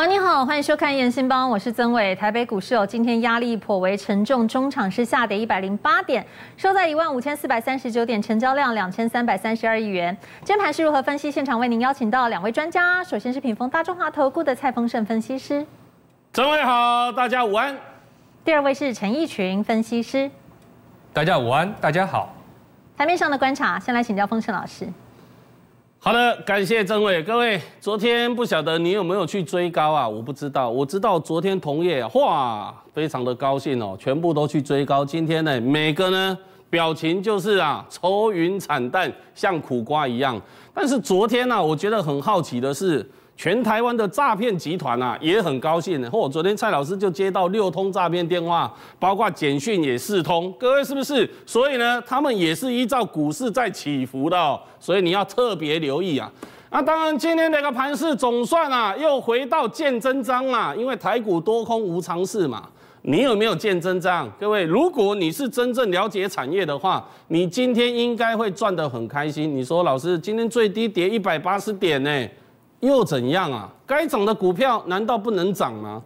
好，你好，欢迎收看《燕兴帮》，我是曾伟。台北股市哦，今天压力颇为沉重，中场是下跌一百零八点，收在一万五千四百三十九点，成交量两千三百三十二亿元。盘盘是如何分析？现场为您邀请到两位专家，首先是品风大中华投顾的蔡丰盛分析师，曾伟好，大家午安。第二位是陈义群分析师，大家午安，大家好。台面上的观察，先来请教丰盛老师。好的，感谢郑伟，各位，昨天不晓得你有没有去追高啊？我不知道，我知道昨天铜业哇，非常的高兴哦，全部都去追高。今天呢，每个呢表情就是啊，愁云惨淡，像苦瓜一样。但是昨天呢，我觉得很好奇的是。全台湾的诈骗集团啊，也很高兴的。或我昨天蔡老师就接到六通诈骗电话，包括简讯也四通。各位是不是？所以呢，他们也是依照股市在起伏的，所以你要特别留意啊。那当然，今天这个盘市总算啊，又回到见真章啊，因为台股多空无常事嘛。你有没有见真章？各位，如果你是真正了解产业的话，你今天应该会赚得很开心。你说老师，今天最低跌一百八十点呢？又怎样啊？该涨的股票难道不能涨吗？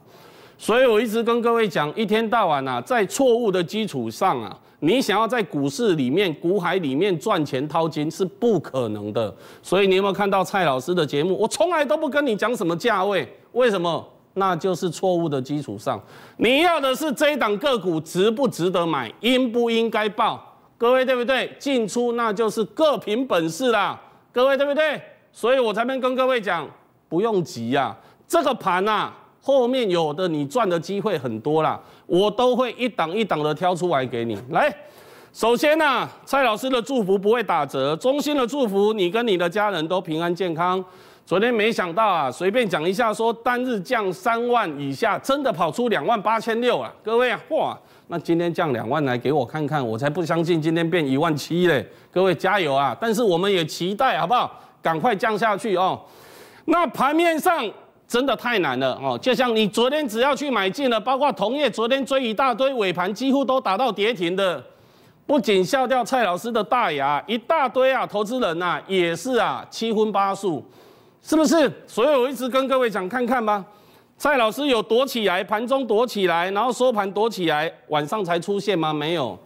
所以我一直跟各位讲，一天到晚呐，在错误的基础上啊，你想要在股市里面、股海里面赚钱掏金是不可能的。所以你有没有看到蔡老师的节目？我从来都不跟你讲什么价位，为什么？那就是错误的基础上，你要的是这一档个股值不值得买，应不应该报？各位对不对？进出那就是各凭本事啦。各位对不对？所以我才跟各位讲，不用急呀，这个盘呐，后面有的你赚的机会很多啦，我都会一档一档的挑出来给你来。首先呢，蔡老师的祝福不会打折，衷心的祝福你跟你的家人都平安健康。昨天没想到啊，随便讲一下说单日降三万以下，真的跑出两万八千六啊！各位啊，哇，那今天降两万来给我看看，我才不相信今天变一万七嘞，各位加油啊！但是我们也期待，好不好？赶快降下去哦！那盘面上真的太难了哦，就像你昨天只要去买进了，包括同业昨天追一大堆，尾盘几乎都打到跌停的，不仅笑掉蔡老师的大牙，一大堆啊，投资人呐也是啊，七荤八素，是不是？所以我一直跟各位讲，看看吧。蔡老师有躲起来，盘中躲起来，然后收盘躲起来，晚上才出现吗？没有。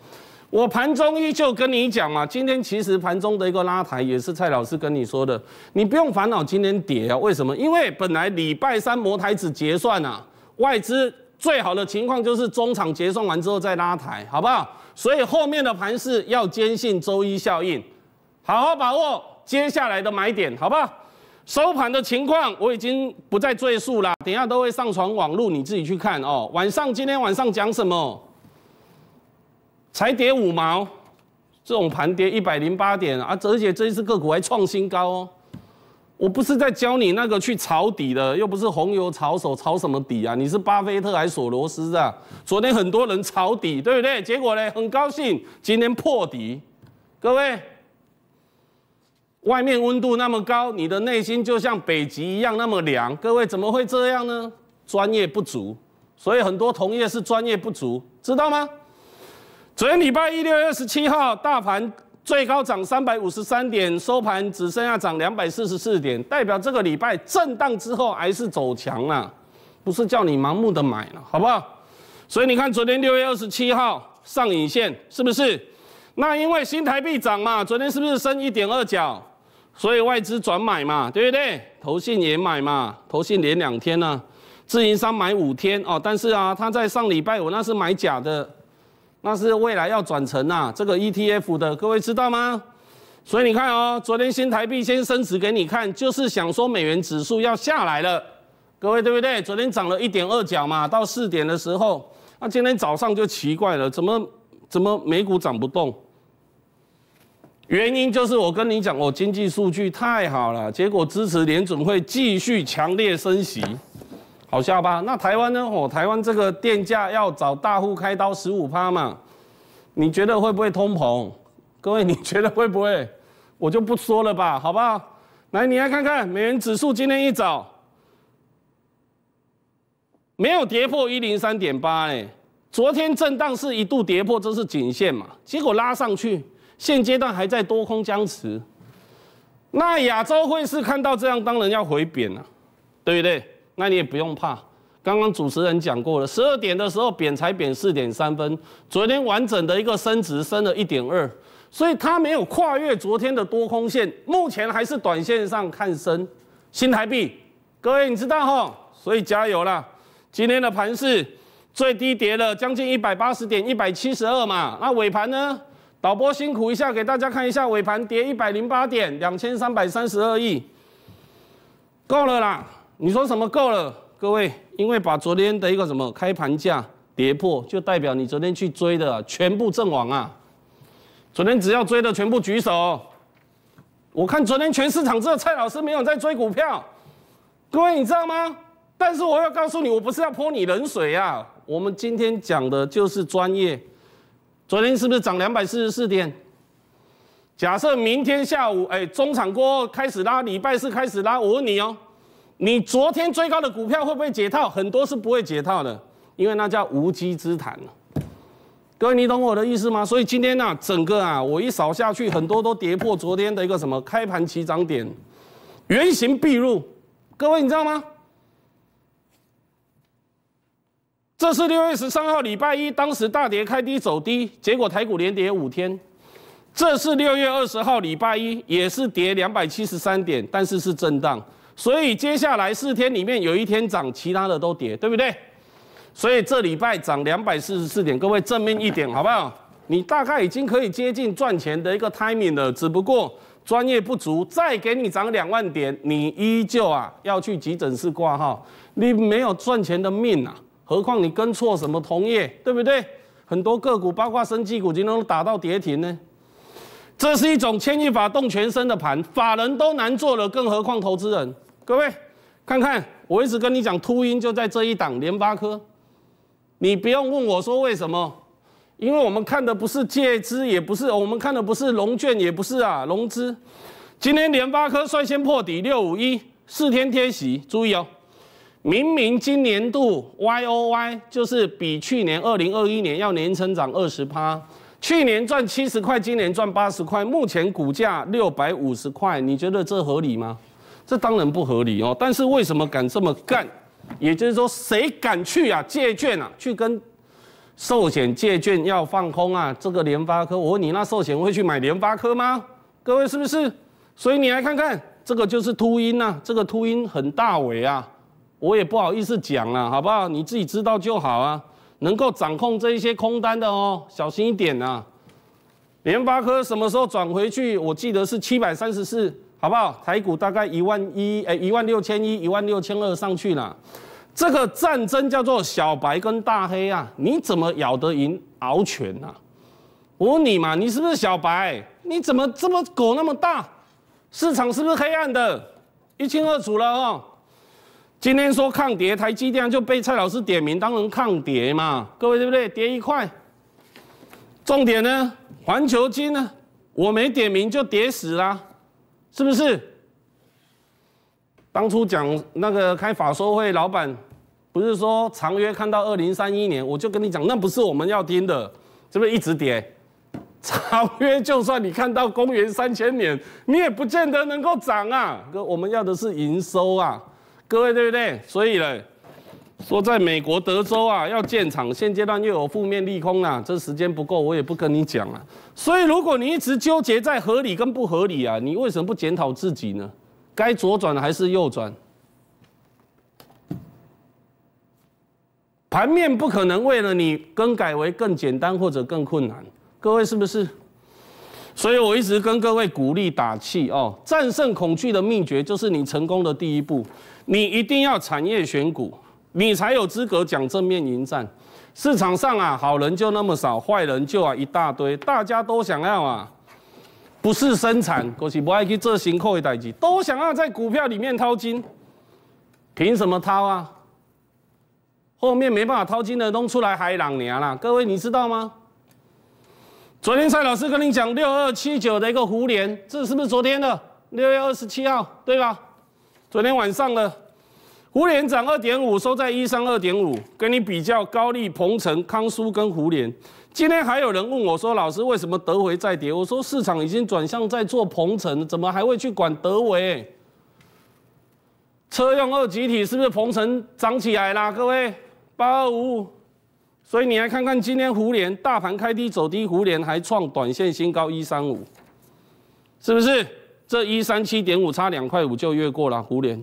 我盘中依旧跟你讲嘛，今天其实盘中的一个拉抬也是蔡老师跟你说的，你不用烦恼今天跌啊，为什么？因为本来礼拜三模台子结算啊，外资最好的情况就是中场结算完之后再拉抬，好不好？所以后面的盘势要坚信周一效应，好好把握接下来的买点，好不好？收盘的情况我已经不再赘述了，等下都会上传网路，你自己去看哦。晚上今天晚上讲什么？才跌五毛，这种盘跌一百零八点啊，而且这一次个股还创新高哦。我不是在教你那个去抄底的，又不是红油炒手，抄什么底啊？你是巴菲特还是索罗斯啊？昨天很多人抄底，对不对？结果呢，很高兴，今天破底。各位，外面温度那么高，你的内心就像北极一样那么凉。各位怎么会这样呢？专业不足，所以很多同业是专业不足，知道吗？昨天礼拜一，六月二十七号，大盘最高涨三百五十三点，收盘只剩下涨两百四十四点，代表这个礼拜震荡之后还是走强了，不是叫你盲目的买了，好不好？所以你看昨天六月二十七号上影线是不是？那因为新台币涨嘛，昨天是不是升一点二角？所以外资转买嘛，对不对？投信也买嘛，投信连两天呢，自营商买五天哦，但是啊，他在上礼拜我那是买假的。那是未来要转成啊这个 ETF 的，各位知道吗？所以你看哦，昨天新台币先升值给你看，就是想说美元指数要下来了，各位对不对？昨天涨了一点二角嘛，到四点的时候，那今天早上就奇怪了，怎么怎么美股涨不动？原因就是我跟你讲，我经济数据太好了，结果支持联准会继续强烈升息。好笑吧？那台湾呢？我台湾这个电价要找大户开刀十五趴嘛？你觉得会不会通膨？各位你觉得会不会？我就不说了吧，好不好？来，你来看看美元指数今天一早没有跌破一零三点八哎，昨天震荡是一度跌破，这是颈线嘛？结果拉上去，现阶段还在多空僵持。那亚洲会是看到这样，当然要回贬了，对不对？那你也不用怕，刚刚主持人讲过了，十二点的时候贬才贬四点三分，昨天完整的一个升值升了一点二，所以它没有跨越昨天的多空线，目前还是短线上看升，新台币，各位你知道吼，所以加油啦！今天的盘市最低跌了将近一百八十点，一百七十二嘛，那尾盘呢？导播辛苦一下，给大家看一下尾盘跌一百零八点，两千三百三十二亿，够了啦。你说什么够了，各位？因为把昨天的一个什么开盘价跌破，就代表你昨天去追的全部阵亡啊！昨天只要追的全部举手。我看昨天全市场只有蔡老师没有在追股票，各位你知道吗？但是我要告诉你，我不是要泼你冷水啊！我们今天讲的就是专业。昨天是不是涨两百四十四点？假设明天下午，哎，中场过后开始拉，礼拜四开始拉，我问你哦。你昨天追高的股票会不会解套？很多是不会解套的，因为那叫无稽之谈。各位，你懂我的意思吗？所以今天啊，整个啊，我一扫下去，很多都跌破昨天的一个什么开盘起涨点，原形毕露。各位，你知道吗？这是六月十三号礼拜一，当时大跌开低走低，结果台股连跌五天。这是六月二十号礼拜一，也是跌两百七十三点，但是是震荡。所以接下来四天里面有一天涨，其他的都跌，对不对？所以这礼拜涨两百四十四点，各位正面一点好不好？你大概已经可以接近赚钱的一个 timing 了，只不过专业不足，再给你涨两万点，你依旧啊要去急诊室挂号，你没有赚钱的命啊！何况你跟错什么同业，对不对？很多个股，包括生技股，今天都打到跌停呢。这是一种牵一发动全身的盘，法人都难做了，更何况投资人。各位，看看，我一直跟你讲，秃鹰就在这一档，联发科，你不用问我说为什么，因为我们看的不是借资，也不是我们看的不是龙卷，也不是啊融资。今天联发科率先破底六五一，四天贴息，注意哦，明明今年度 Y O Y 就是比去年二零二一年要年成长二十趴，去年赚七十块，今年赚八十块，目前股价六百五十块，你觉得这合理吗？这当然不合理哦，但是为什么敢这么干？也就是说，谁敢去啊？借券啊，去跟寿险借券要放空啊？这个联发科，我问你，那寿险会去买联发科吗？各位是不是？所以你来看看，这个就是秃鹰啊，这个秃鹰很大尾啊，我也不好意思讲了，好不好？你自己知道就好啊。能够掌控这一些空单的哦，小心一点啊。联发科什么时候转回去？我记得是七百三十四。好不好？台股大概一万一，哎，一万六千一，一万六千二上去了。这个战争叫做小白跟大黑啊，你怎么咬得赢獒犬啊？我问你嘛，你是不是小白？你怎么这么狗那么大？市场是不是黑暗的？一清二楚了啊！今天说抗跌，台积电就被蔡老师点名当成抗跌嘛，各位对不对？跌一块。重点呢，环球金呢，我没点名就跌死啦。是不是当初讲那个开法收会老板，不是说长约看到二零三一年，我就跟你讲，那不是我们要盯的，是不是一直跌？长约就算你看到公元三千年，你也不见得能够涨啊，哥，我们要的是营收啊，各位对不对？所以嘞。说在美国德州啊，要建厂，现阶段又有负面利空啊，这时间不够，我也不跟你讲了。所以如果你一直纠结在合理跟不合理啊，你为什么不检讨自己呢？该左转还是右转？盘面不可能为了你更改为更简单或者更困难，各位是不是？所以我一直跟各位鼓励打气哦，战胜恐惧的秘诀就是你成功的第一步，你一定要产业选股。你才有资格讲正面迎战。市场上啊，好人就那么少，坏人就啊一大堆，大家都想要啊，不是生产，国是不爱去做行，扣的代级，都想要在股票里面掏金，凭什么掏啊？后面没办法掏金的弄出来海浪年了，各位你知道吗？昨天蔡老师跟你讲六二七九的一个胡联，这是不是昨天的六月二十七号，对吧？昨天晚上的。湖联涨二点五，收在一三二点五，跟你比较高丽、鹏城、康苏跟湖联。今天还有人问我说：“老师，为什么德维在跌？”我说：“市场已经转向在做鹏城，怎么还会去管德维？”车用二集体是不是鹏城涨起来啦？各位八二五，所以你来看看今天湖联大盘开低走低，湖联还创短线新高一三五，是不是？这一三七点五差两块五就越过了湖联。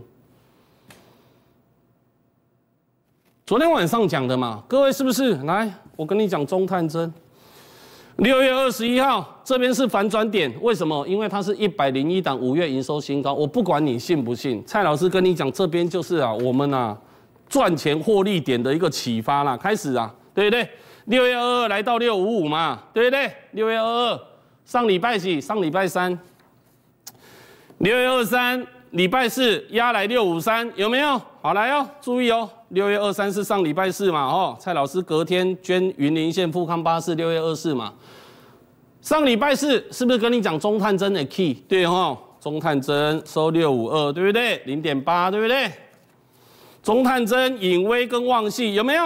昨天晚上讲的嘛，各位是不是？来，我跟你讲中探针，六月二十一号这边是反转点，为什么？因为它是一百零一档，五月营收新高。我不管你信不信，蔡老师跟你讲，这边就是啊，我们啊赚钱获利点的一个启发啦，开始啊，对不对？六月二二来到六五五嘛，对不对？六月二二上礼拜几？上礼拜三，六月二三礼拜四压来六五三有没有？好来哦，注意哦，六月二三是上礼拜四嘛，哦，蔡老师隔天捐云林县富康巴士，六月二四嘛，上礼拜四是不是跟你讲中探针的 key？对哦，中探针收六五二，对不对？零点八，对不对？中探针引微跟望系有没有？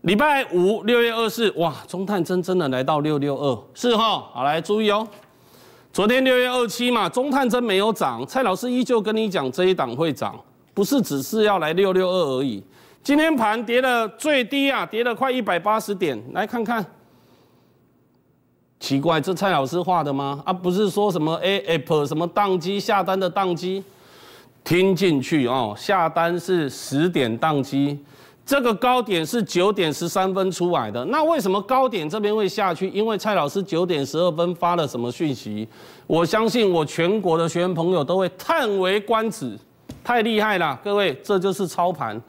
礼拜五六月二四哇，中探针真的来到六六二四哦。好来注意哦，昨天六月二七嘛，中探针没有涨，蔡老师依旧跟你讲这一档会涨。不是只是要来六六二而已，今天盘跌了最低啊，跌了快一百八十点。来看看，奇怪，这蔡老师画的吗？啊，不是说什么 A App 什么宕机下单的宕机，听进去哦，下单是十点宕机，这个高点是九点十三分出来的。那为什么高点这边会下去？因为蔡老师九点十二分发了什么讯息？我相信我全国的学员朋友都会叹为观止。太厉害了，各位，这就是操盘。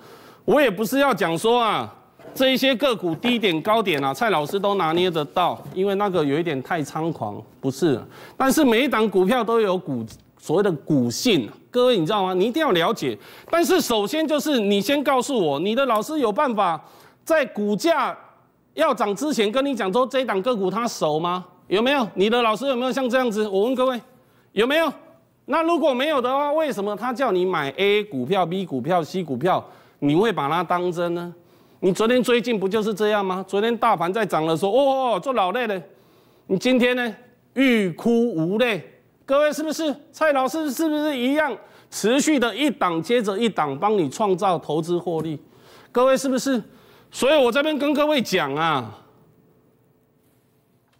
我也不是要讲说啊，这一些个股低点高点啊，蔡老师都拿捏得到，因为那个有一点太猖狂，不是。但是每一档股票都有股所谓的股性，各位你知道吗？你一定要了解。但是首先就是你先告诉我，你的老师有办法在股价要涨之前跟你讲说，这一档个股它熟吗？有没有？你的老师有没有像这样子？我问各位，有没有？那如果没有的话，为什么他叫你买 A 股票、B 股票、C 股票，你会把它当真呢？你昨天最近不就是这样吗？昨天大盘在涨的时候，哦，做老累了。你今天呢，欲哭无泪。各位是不是？蔡老师是不是一样持续的一档接着一档帮你创造投资获利？各位是不是？所以我这边跟各位讲啊，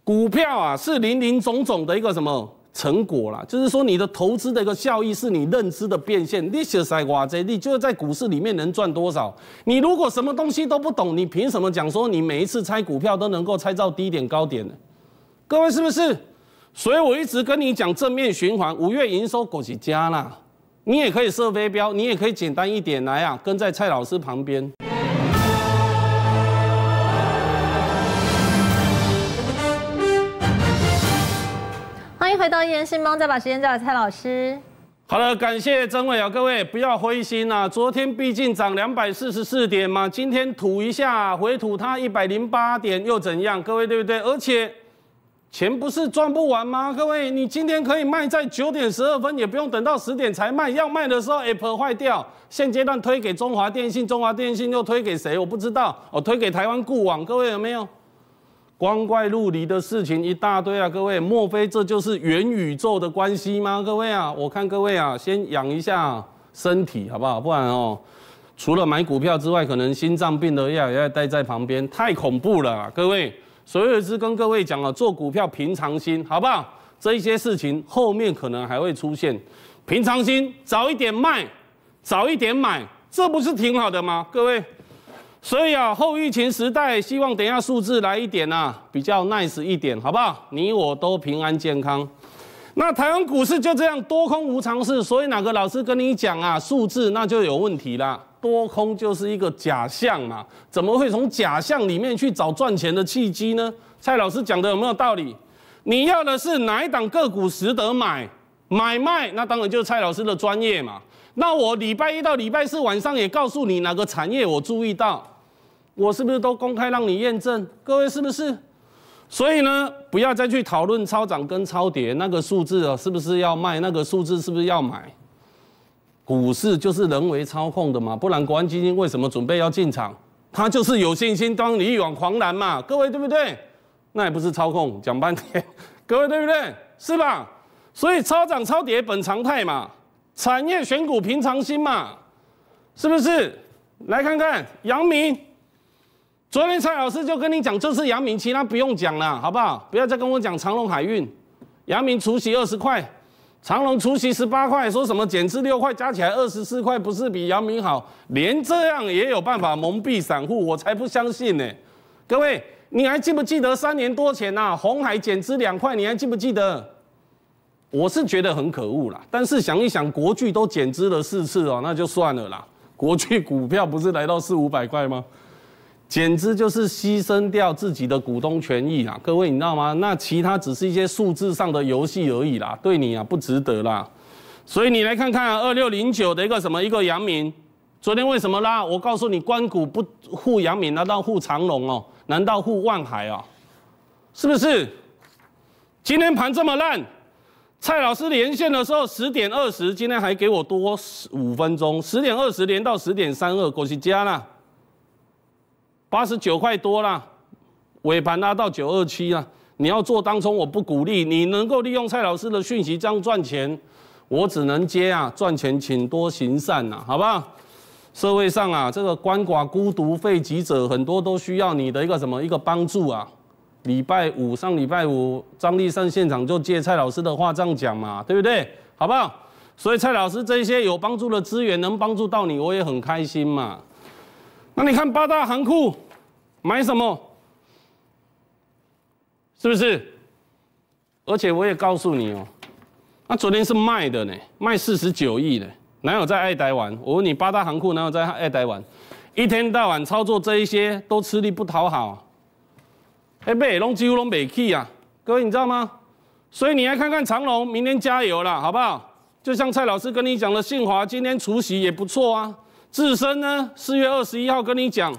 股票啊是林林总总的一个什么？成果啦，就是说你的投资的一个效益是你认知的变现，你是塞瓜 J，你就是在股市里面能赚多少？你如果什么东西都不懂，你凭什么讲说你每一次猜股票都能够猜到低点高点呢？各位是不是？所以我一直跟你讲正面循环，五月营收国企加啦，你也可以设飞镖，你也可以简单一点来啊，跟在蔡老师旁边。回到一人信邦，再把时间交给蔡老师。好了，感谢曾伟啊，各位不要灰心啊，昨天毕竟涨两百四十四点嘛，今天吐一下，回吐它一百零八点又怎样？各位对不对？而且钱不是赚不完吗？各位，你今天可以卖在九点十二分，也不用等到十点才卖，要卖的时候 Apple 坏掉，现阶段推给中华电信，中华电信又推给谁？我不知道，我推给台湾固网，各位有没有？光怪陆离的事情一大堆啊，各位，莫非这就是元宇宙的关系吗？各位啊，我看各位啊，先养一下身体好不好？不然哦，除了买股票之外，可能心脏病的要要待在旁边，太恐怖了。各位，所以是跟各位讲啊，做股票平常心好不好？这一些事情后面可能还会出现，平常心，早一点卖，早一点买，这不是挺好的吗？各位。所以啊，后疫情时代，希望等下数字来一点呐，比较 nice 一点，好不好？你我都平安健康。那台湾股市就这样多空无常事，所以哪个老师跟你讲啊？数字那就有问题啦，多空就是一个假象嘛，怎么会从假象里面去找赚钱的契机呢？蔡老师讲的有没有道理？你要的是哪一档个股值得买买卖？那当然就是蔡老师的专业嘛。那我礼拜一到礼拜四晚上也告诉你哪个产业我注意到。我是不是都公开让你验证？各位是不是？所以呢，不要再去讨论超涨跟超跌那个数字啊，是不是要卖那个数字？是不是要买？股市就是人为操控的嘛，不然国安基金为什么准备要进场？他就是有信心帮你一往狂澜嘛，各位对不对？那也不是操控，讲半天，各位对不对？是吧？所以超涨超跌本常态嘛，产业选股平常心嘛，是不是？来看看杨明。昨天蔡老师就跟你讲，这次阳明其他不用讲了，好不好？不要再跟我讲长隆海运，阳明除息二十块，长隆除息十八块，说什么减资六块，加起来二十四块，不是比阳明好？连这样也有办法蒙蔽散户，我才不相信呢。各位，你还记不记得三年多前呐，红海减资两块，你还记不记得？我是觉得很可恶啦，但是想一想，国剧都减资了四次哦，那就算了啦。国剧股票不是来到四五百块吗？简直就是牺牲掉自己的股东权益啊！各位你知道吗？那其他只是一些数字上的游戏而已啦，对你啊不值得啦。所以你来看看二六零九的一个什么一个阳明，昨天为什么拉？我告诉你，关股不护阳明，难道护长隆哦？难道护万海啊？是不是？今天盘这么烂，蔡老师连线的时候十点二十，今天还给我多十五分钟，十点二十连到十点三二，恭喜加啦！八十九块多啦，尾盘拉到九二七啦。你要做当冲，我不鼓励。你能够利用蔡老师的讯息这样赚钱，我只能接啊。赚钱请多行善呐，好不好？社会上啊，这个鳏寡孤独废疾者很多都需要你的一个什么一个帮助啊。礼拜五上礼拜五，张立善现场就借蔡老师的话这样讲嘛，对不对？好不好？所以蔡老师这些有帮助的资源能帮助到你，我也很开心嘛。那你看八大行库。买什么？是不是？而且我也告诉你哦，那昨天是卖的呢，卖四十九亿呢。哪有在爱台玩？我问你，八大行库哪有在爱台玩？一天到晚操作这一些，都吃力不讨好。哎，被龙几乎龙背弃啊！各位你知道吗？所以你来看看长龙，明天加油啦，好不好？就像蔡老师跟你讲的，信华今天除夕也不错啊。智深呢，四月二十一号跟你讲。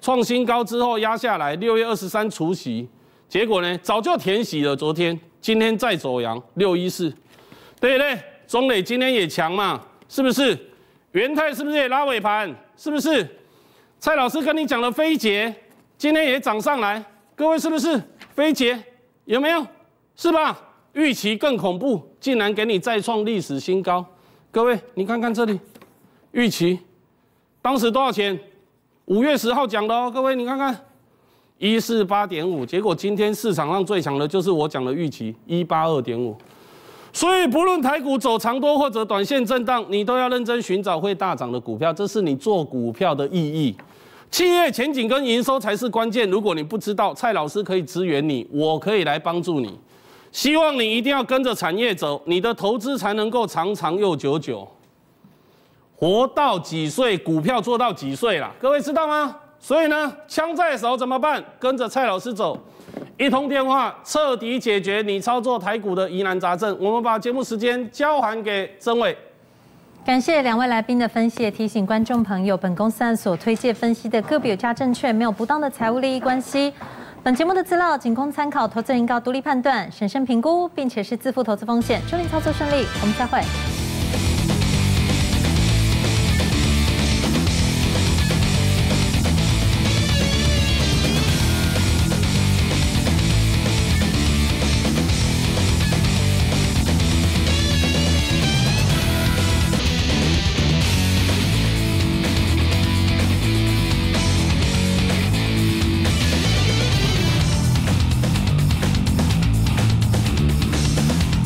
创新高之后压下来，六月二十三除息，结果呢早就填息了。昨天、今天再走阳，六一四，对不对？中磊今天也强嘛，是不是？元泰是不是也拉尾盘？是不是？蔡老师跟你讲了飞捷，今天也涨上来，各位是不是？飞捷有没有？是吧？预期更恐怖，竟然给你再创历史新高，各位你看看这里，预期当时多少钱？五月十号讲的哦，各位你看看，一四八点五，结果今天市场上最强的就是我讲的预期一八二点五，所以不论台股走长多或者短线震荡，你都要认真寻找会大涨的股票，这是你做股票的意义。企业前景跟营收才是关键，如果你不知道，蔡老师可以支援你，我可以来帮助你。希望你一定要跟着产业走，你的投资才能够长长又久久。活到几岁，股票做到几岁啦，各位知道吗？所以呢，枪在手怎么办？跟着蔡老师走，一通电话彻底解决你操作台股的疑难杂症。我们把节目时间交还给曾伟。感谢两位来宾的分析，提醒观众朋友，本公司所推介分析的个别有价证券没有不当的财务利益关系。本节目的资料仅供参考，投资人应独立判断、审慎评估，并且是自负投资风险。祝您操作顺利，我们再会。